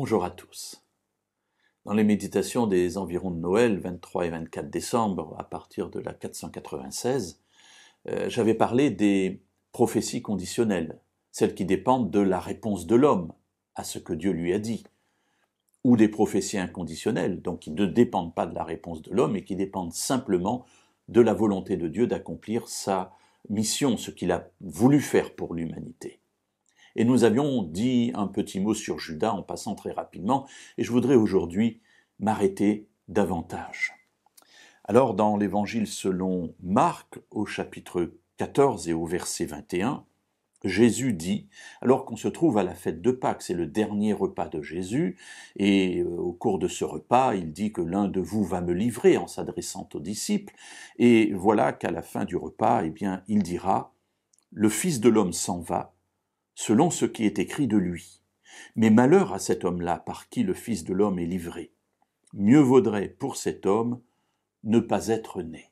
Bonjour à tous. Dans les méditations des environs de Noël, 23 et 24 décembre, à partir de la 496, euh, j'avais parlé des prophéties conditionnelles, celles qui dépendent de la réponse de l'homme à ce que Dieu lui a dit, ou des prophéties inconditionnelles, donc qui ne dépendent pas de la réponse de l'homme et qui dépendent simplement de la volonté de Dieu d'accomplir sa mission, ce qu'il a voulu faire pour l'humanité. Et nous avions dit un petit mot sur Judas en passant très rapidement, et je voudrais aujourd'hui m'arrêter davantage. Alors dans l'évangile selon Marc au chapitre 14 et au verset 21, Jésus dit, alors qu'on se trouve à la fête de Pâques, c'est le dernier repas de Jésus, et euh, au cours de ce repas, il dit que l'un de vous va me livrer en s'adressant aux disciples, et voilà qu'à la fin du repas, eh bien, il dira, le Fils de l'homme s'en va, selon ce qui est écrit de lui. Mais malheur à cet homme-là par qui le Fils de l'homme est livré. Mieux vaudrait pour cet homme ne pas être né.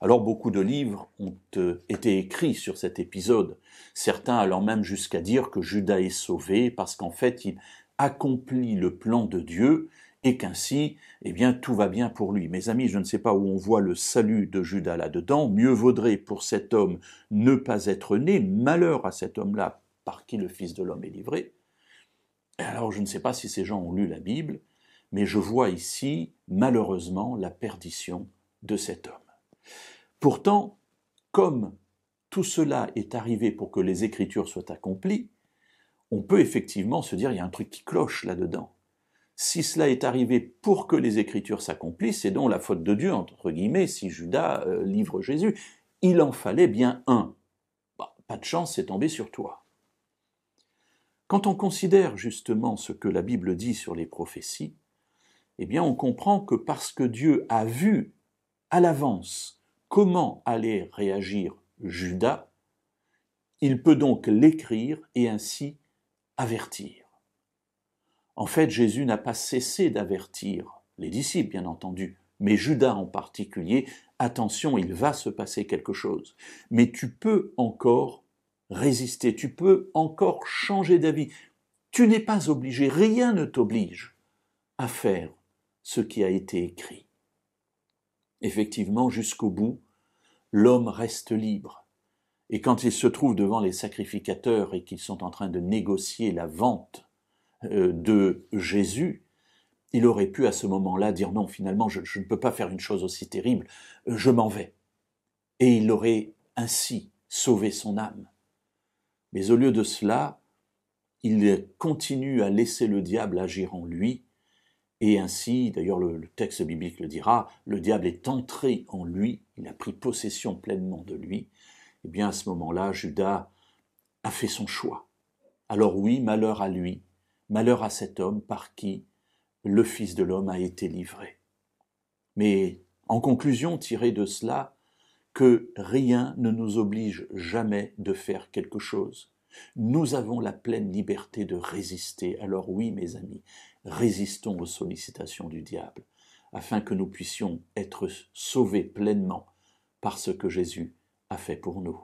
Alors beaucoup de livres ont euh, été écrits sur cet épisode, certains allant même jusqu'à dire que Judas est sauvé parce qu'en fait il accomplit le plan de Dieu et qu'ainsi, eh bien, tout va bien pour lui. Mes amis, je ne sais pas où on voit le salut de Judas là-dedans. Mieux vaudrait pour cet homme ne pas être né, malheur à cet homme-là par qui le Fils de l'homme est livré. Alors, je ne sais pas si ces gens ont lu la Bible, mais je vois ici, malheureusement, la perdition de cet homme. Pourtant, comme tout cela est arrivé pour que les Écritures soient accomplies, on peut effectivement se dire, il y a un truc qui cloche là-dedans si cela est arrivé pour que les Écritures s'accomplissent, et donc la faute de Dieu, entre guillemets, si Judas euh, livre Jésus. Il en fallait bien un. Bah, pas de chance, c'est tombé sur toi. Quand on considère justement ce que la Bible dit sur les prophéties, eh bien on comprend que parce que Dieu a vu à l'avance comment allait réagir Judas, il peut donc l'écrire et ainsi avertir. En fait, Jésus n'a pas cessé d'avertir les disciples, bien entendu, mais Judas en particulier, attention, il va se passer quelque chose. Mais tu peux encore résister, tu peux encore changer d'avis. Tu n'es pas obligé, rien ne t'oblige à faire ce qui a été écrit. Effectivement, jusqu'au bout, l'homme reste libre. Et quand il se trouve devant les sacrificateurs et qu'ils sont en train de négocier la vente euh, de Jésus, il aurait pu à ce moment-là dire non, finalement, je, ne peux pas faire une chose aussi terrible, euh, je m'en vais. Et il aurait ainsi sauvé son âme. Mais au lieu de cela, il continue à laisser le diable agir en lui, et ainsi, d'ailleurs le, le texte biblique le dira, le diable est entré en lui, il a pris possession pleinement de lui, et eh bien à ce moment-là, Judas a fait son choix. Alors oui, malheur à lui, Malheur à cet homme par qui le Fils de l'homme a été livré. Mais en conclusion, tirez de cela que rien ne nous oblige jamais de faire quelque chose. Nous avons la pleine liberté de résister. Alors oui, mes amis, résistons aux sollicitations du diable, afin que nous puissions être sauvés pleinement par ce que Jésus a fait pour nous.